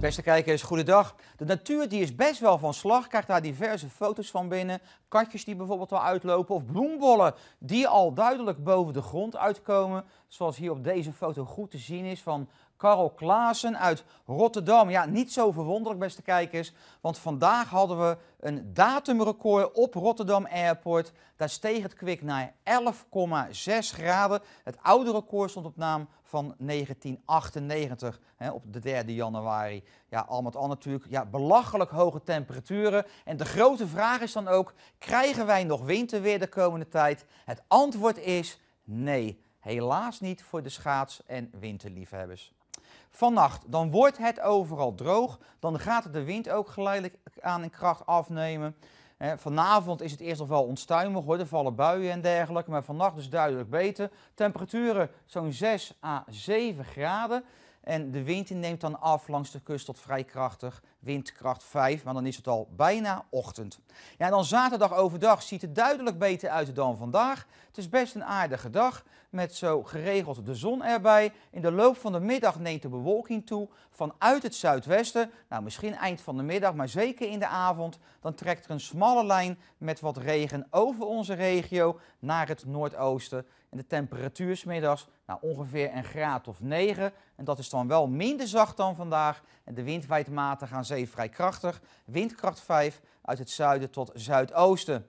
Beste kijkers, goedendag. De natuur die is best wel van slag, krijgt daar diverse foto's van binnen. Katjes die bijvoorbeeld al uitlopen of bloembollen die al duidelijk boven de grond uitkomen. Zoals hier op deze foto goed te zien is van Karel Klaassen uit Rotterdam. Ja, niet zo verwonderlijk, beste kijkers, want vandaag hadden we een datumrecord op Rotterdam Airport. Daar steeg het kwik naar 11,6 graden. Het oude record stond op naam van 1998, hè, op de 3 januari. Ja, al met al natuurlijk ja, belachelijk hoge temperaturen. En de grote vraag is dan ook, krijgen wij nog winterweer de komende tijd? Het antwoord is nee. Helaas niet voor de schaats- en winterliefhebbers. Vannacht, dan wordt het overal droog. Dan gaat de wind ook geleidelijk aan in kracht afnemen. Vanavond is het eerst nog wel onstuimig hoor, er vallen buien en dergelijke, maar vannacht dus duidelijk beter. Temperaturen zo'n 6 à 7 graden. En de wind neemt dan af langs de kust tot vrij krachtig, windkracht 5, maar dan is het al bijna ochtend. Ja, en dan zaterdag overdag ziet het duidelijk beter uit dan vandaag. Het is best een aardige dag met zo geregeld de zon erbij. In de loop van de middag neemt de bewolking toe vanuit het zuidwesten. Nou, misschien eind van de middag, maar zeker in de avond. Dan trekt er een smalle lijn met wat regen over onze regio naar het noordoosten. En de temperatuur smiddags nou, ongeveer een graad of 9. En dat is dan wel minder zacht dan vandaag. En de wind gaan matig aan zee vrij krachtig. Windkracht 5 uit het zuiden tot zuidoosten.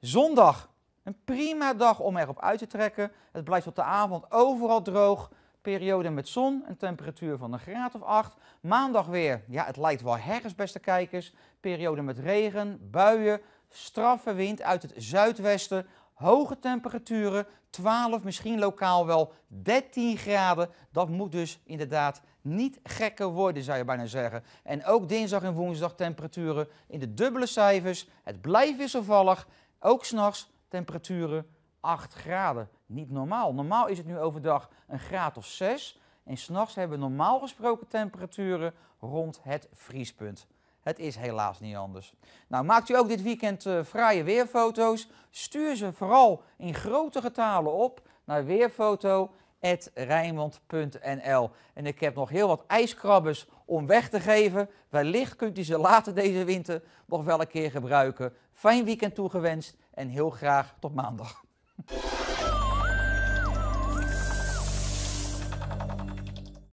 Zondag, een prima dag om erop uit te trekken. Het blijft tot de avond overal droog. Periode met zon, een temperatuur van een graad of 8. Maandag weer, ja het lijkt wel herfst beste kijkers. Periode met regen, buien, straffe wind uit het zuidwesten hoge temperaturen, 12, misschien lokaal wel 13 graden. Dat moet dus inderdaad niet gekker worden, zou je bijna zeggen. En ook dinsdag en woensdag temperaturen in de dubbele cijfers. Het blijft wisselvallig. Ook s'nachts temperaturen 8 graden. Niet normaal. Normaal is het nu overdag een graad of 6. En s'nachts hebben normaal gesproken temperaturen rond het vriespunt. Het is helaas niet anders. Nou, maakt u ook dit weekend uh, fraaie weerfoto's. Stuur ze vooral in grote getalen op naar weerfoto@rijmond.nl. En ik heb nog heel wat ijskrabbers om weg te geven. Wellicht kunt u ze later deze winter nog wel een keer gebruiken. Fijn weekend toegewenst en heel graag tot maandag.